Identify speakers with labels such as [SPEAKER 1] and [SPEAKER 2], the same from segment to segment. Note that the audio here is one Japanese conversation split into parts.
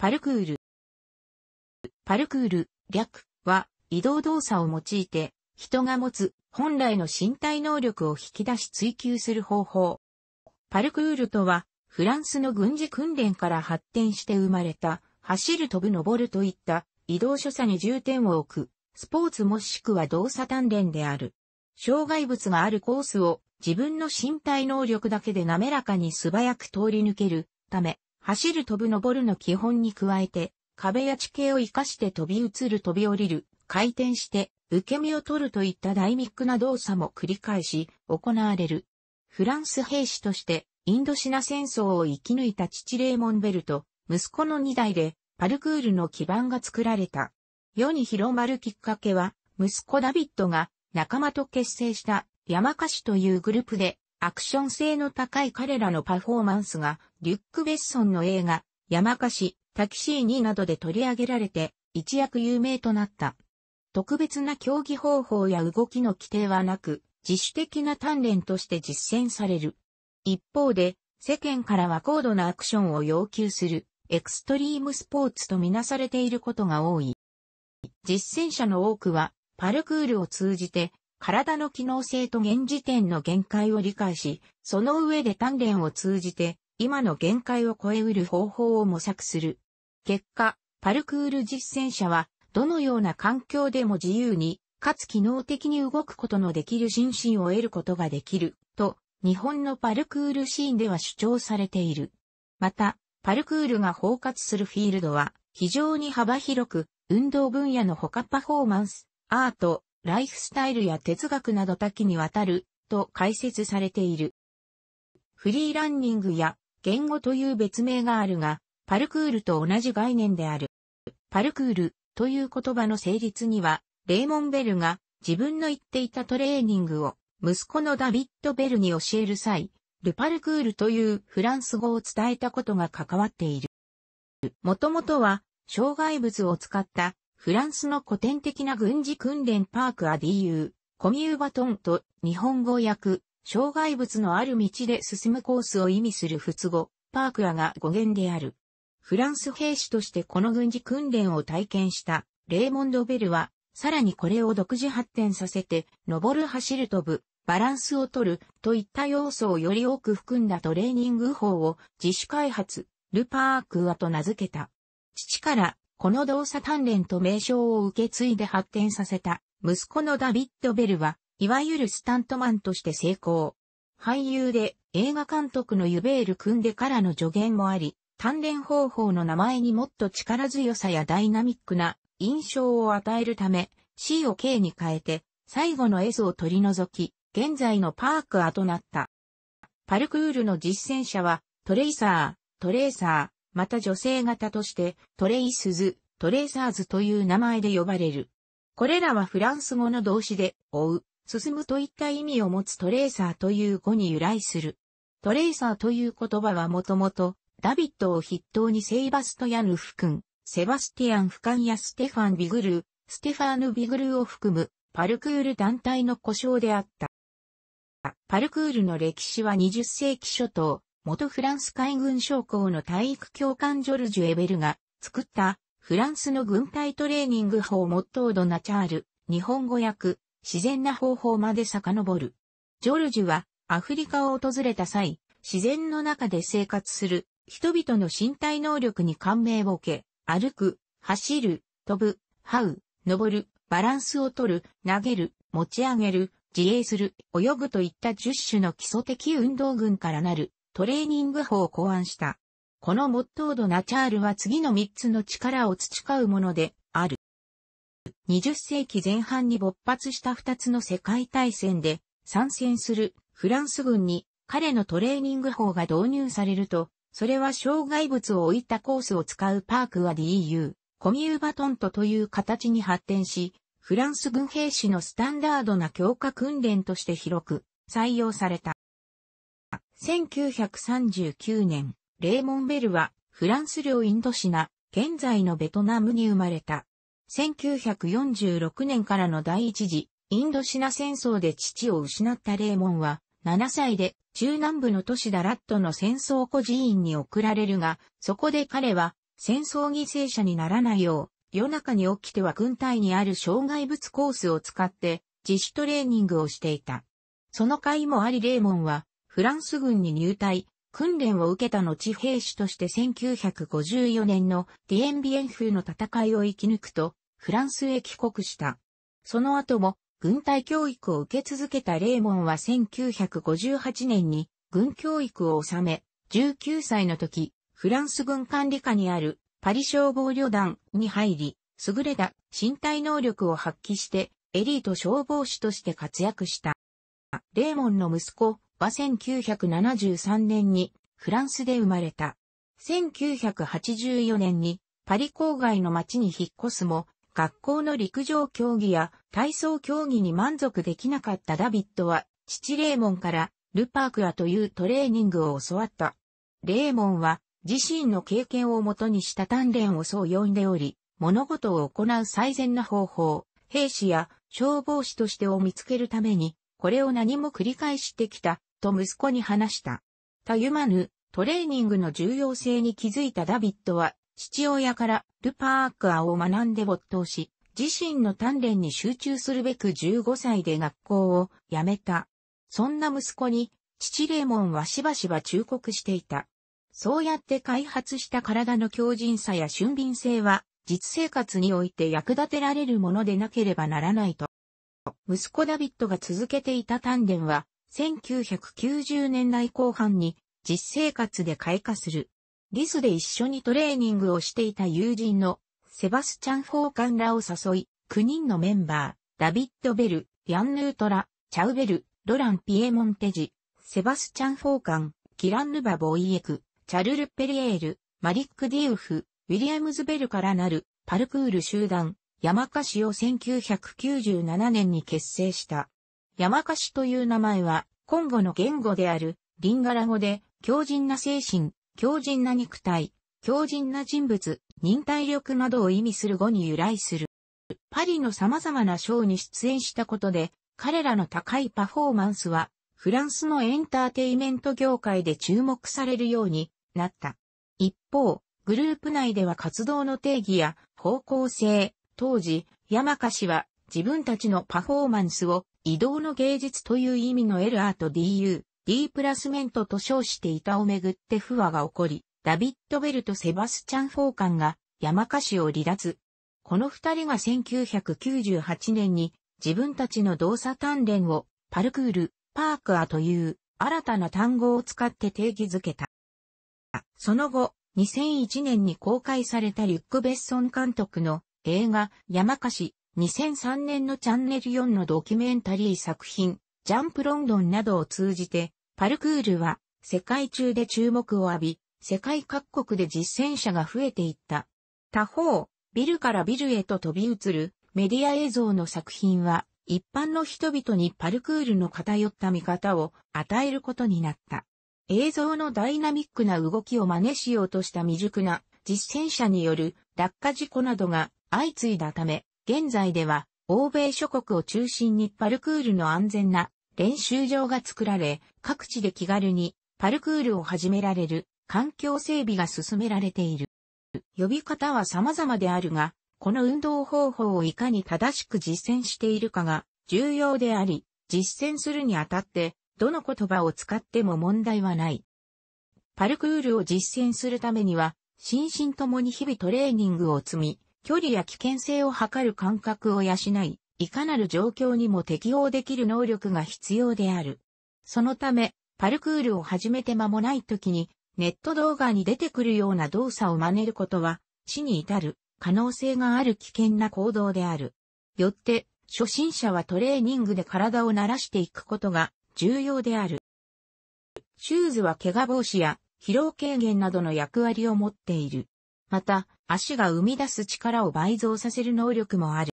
[SPEAKER 1] パルクール。パルクール、略は移動動作を用いて人が持つ本来の身体能力を引き出し追求する方法。パルクールとはフランスの軍事訓練から発展して生まれた走る飛ぶ登るといった移動所作に重点を置くスポーツもしくは動作鍛錬である。障害物があるコースを自分の身体能力だけで滑らかに素早く通り抜けるため、走る飛ぶ登るの基本に加えて、壁や地形を活かして飛び移る飛び降りる、回転して、受け身を取るといったダイミックな動作も繰り返し行われる。フランス兵士として、インドシナ戦争を生き抜いた父レーモンベルと、息子の2代で、パルクールの基盤が作られた。世に広まるきっかけは、息子ダビッドが仲間と結成した山菓子というグループでアクション性の高い彼らのパフォーマンスが、リュック・ベッソンの映画、山火事、タキシーニなどで取り上げられて、一躍有名となった。特別な競技方法や動きの規定はなく、自主的な鍛錬として実践される。一方で、世間からは高度なアクションを要求する、エクストリームスポーツとみなされていることが多い。実践者の多くは、パルクールを通じて、体の機能性と現時点の限界を理解し、その上で鍛錬を通じて、今の限界を超えうる方法を模索する。結果、パルクール実践者は、どのような環境でも自由に、かつ機能的に動くことのできる心身を得ることができる、と、日本のパルクールシーンでは主張されている。また、パルクールが包括するフィールドは、非常に幅広く、運動分野の他パフォーマンス、アート、ライフスタイルや哲学など多岐にわたると解説されている。フリーランニングや言語という別名があるが、パルクールと同じ概念である。パルクールという言葉の成立には、レーモン・ベルが自分の言っていたトレーニングを息子のダビッド・ベルに教える際、ルパルクールというフランス語を伝えたことが関わっている。もともとは、障害物を使ったフランスの古典的な軍事訓練パークアディユー、コミューバトンと日本語訳、障害物のある道で進むコースを意味する仏語、パークアが語源である。フランス兵士としてこの軍事訓練を体験したレーモンド・ベルは、さらにこれを独自発展させて、登る走る飛ぶ、バランスを取るといった要素をより多く含んだトレーニング法を自主開発、ルパークアと名付けた。父からこの動作鍛錬と名称を受け継いで発展させた、息子のダビッド・ベルは、いわゆるスタントマンとして成功。俳優で映画監督のユベール・クンデからの助言もあり、鍛錬方法の名前にもっと力強さやダイナミックな印象を与えるため、C を K に変えて、最後の S を取り除き、現在のパークアとなった。パルクールの実践者は、トレイサー、トレーサー、また女性型としてトレイスズ、トレーサーズという名前で呼ばれる。これらはフランス語の動詞で、追う、進むといった意味を持つトレーサーという語に由来する。トレーサーという言葉はもともと、ダビッドを筆頭にセイバストヤヌフ君、セバスティアンフカンやステファン・ビグルー、ステファーヌ・ビグルーを含む、パルクール団体の故障であった。パルクールの歴史は20世紀初頭、元フランス海軍将校の体育教官ジョルジュ・エベルが作ったフランスの軍隊トレーニング法モットードナチャール、日本語訳、自然な方法まで遡る。ジョルジュはアフリカを訪れた際、自然の中で生活する人々の身体能力に感銘を受け、歩く、走る、飛ぶ、這う、登る、バランスを取る、投げる、持ち上げる、自衛する、泳ぐといった10種の基礎的運動群からなるトレーニング法を考案した。このモットードナチャールは次の3つの力を培うものである。20世紀前半に勃発した2つの世界大戦で参戦するフランス軍に彼のトレーニング法が導入されると、それは障害物を置いたコースを使うパークは DEU、コミューバトントという形に発展し、フランス軍兵士のスタンダードな強化訓練として広く採用された。1939年、レーモン・ベルはフランス領インドシナ、現在のベトナムに生まれた。1946年からの第一次インドシナ戦争で父を失ったレーモンは、7歳で中南部の都市ダラットの戦争孤児院に送られるが、そこで彼は戦争犠牲者にならないよう、夜中に起きては軍隊にある障害物コースを使って自主トレーニングをしていた。その甲もありレーモンはフランス軍に入隊、訓練を受けた後兵士として1954年のディエンビエン風の戦いを生き抜くと、フランスへ帰国した。その後も、軍隊教育を受け続けたレーモンは1958年に軍教育を収め、19歳の時、フランス軍管理下にあるパリ消防旅団に入り、優れた身体能力を発揮してエリート消防士として活躍した。レーモンの息子、は1973年にフランスで生まれた。1984年にパリ郊外の町に引っ越すも、学校の陸上競技や体操競技に満足できなかったダビッドは、父レーモンからルパークラというトレーニングを教わった。レーモンは自身の経験をもとにした鍛錬をそう呼んでおり、物事を行う最善な方法、兵士や消防士としてを見つけるために、これを何も繰り返してきたと息子に話した。たゆまぬ、トレーニングの重要性に気づいたダビッドは、父親からルパークアを学んで没頭し、自身の鍛錬に集中するべく15歳で学校を辞めた。そんな息子に、父レーモンはしばしば忠告していた。そうやって開発した体の強靭さや俊敏性は、実生活において役立てられるものでなければならないと。息子ダビッドが続けていた鍛錬は、1990年代後半に実生活で開花する。リスで一緒にトレーニングをしていた友人のセバスチャン・フォーカンらを誘い、9人のメンバー、ダビッド・ベル、ヤン・ヌートラ、チャウベル、ロラン・ピエモンテジ、セバスチャン・フォーカン、キラン・ヌバ・ボイエク、チャルル・ペリエール、マリック・ディウフ、ウィリアムズ・ベルからなるパルクール集団、山歌詞を1997年に結成した。山カシという名前は、今後の言語である、リンガラ語で、強靭な精神、強靭な肉体、強靭な人物、忍耐力などを意味する語に由来する。パリの様々なショーに出演したことで、彼らの高いパフォーマンスは、フランスのエンターテイメント業界で注目されるようになった。一方、グループ内では活動の定義や方向性、当時、山カシは自分たちのパフォーマンスを移動の芸術という意味のエルアート DU、D プラスメントと称していたをめぐって不和が起こり、ダビッド・ベルとセバスチャン・フォーカンが山下詞を離脱。この二人が1998年に自分たちの動作鍛錬をパルクール、パークアという新たな単語を使って定義づけた。その後、2001年に公開されたリュック・ベッソン監督の映画山歌詞2003年のチャンネル4のドキュメンタリー作品、ジャンプロンドンなどを通じて、パルクールは世界中で注目を浴び、世界各国で実践者が増えていった。他方、ビルからビルへと飛び移るメディア映像の作品は、一般の人々にパルクールの偏った見方を与えることになった。映像のダイナミックな動きを真似しようとした未熟な実践者による落下事故などが相次いだため、現在では、欧米諸国を中心にパルクールの安全な練習場が作られ、各地で気軽にパルクールを始められる環境整備が進められている。呼び方は様々であるが、この運動方法をいかに正しく実践しているかが重要であり、実践するにあたって、どの言葉を使っても問題はない。パルクールを実践するためには、心身ともに日々トレーニングを積み、距離や危険性を測る感覚を養い、いかなる状況にも適応できる能力が必要である。そのため、パルクールを始めて間もない時に、ネット動画に出てくるような動作を真似ることは、死に至る可能性がある危険な行動である。よって、初心者はトレーニングで体を慣らしていくことが重要である。シューズは怪我防止や疲労軽減などの役割を持っている。また、足が生み出す力を倍増させる能力もある。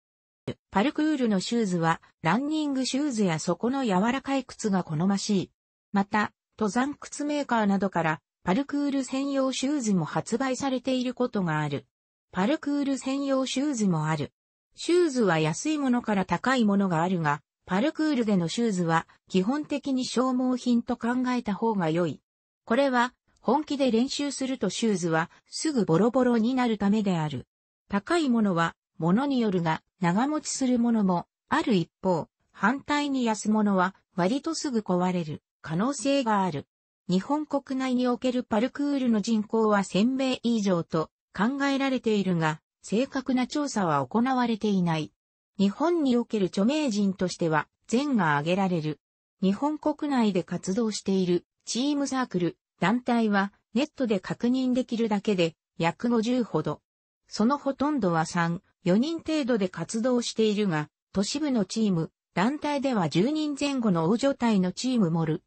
[SPEAKER 1] パルクールのシューズは、ランニングシューズや底の柔らかい靴が好ましい。また、登山靴メーカーなどから、パルクール専用シューズも発売されていることがある。パルクール専用シューズもある。シューズは安いものから高いものがあるが、パルクールでのシューズは基本的に消耗品と考えた方が良い。これは本気で練習するとシューズはすぐボロボロになるためである。高いものはものによるが長持ちするものもある一方、反対に安物は割とすぐ壊れる可能性がある。日本国内におけるパルクールの人口は1000名以上と考えられているが、正確な調査は行われていない。日本における著名人としては、全が挙げられる。日本国内で活動しているチームサークル、団体はネットで確認できるだけで約50ほど。そのほとんどは3、4人程度で活動しているが、都市部のチーム、団体では10人前後の大所帯のチームもる。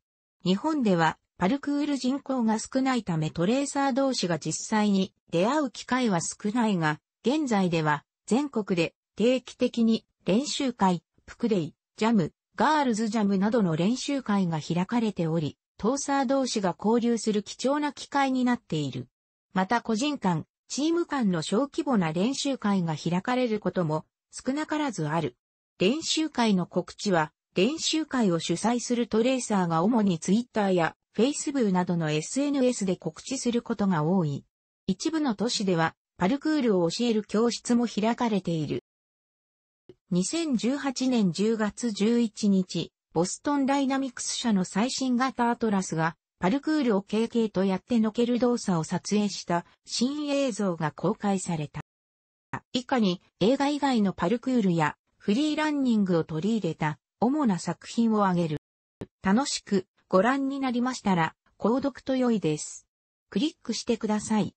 [SPEAKER 1] 日本ではパルクール人口が少ないためトレーサー同士が実際に出会う機会は少ないが、現在では全国で定期的に練習会、プクデイ、ジャム、ガールズジャムなどの練習会が開かれており、トーサー同士が交流する貴重な機会になっている。また個人間、チーム間の小規模な練習会が開かれることも少なからずある。練習会の告知は、練習会を主催するトレーサーが主にツイッターやフェイスブーなどの SNS で告知することが多い。一部の都市では、パルクールを教える教室も開かれている。2018年10月11日、ボストンダイナミクス社の最新型アトラスが、パルクールを経験とやってのける動作を撮影した新映像が公開された。以下に映画以外のパルクールやフリーランニングを取り入れた主な作品を挙げる。楽しくご覧になりましたら、購読と良いです。クリックしてください。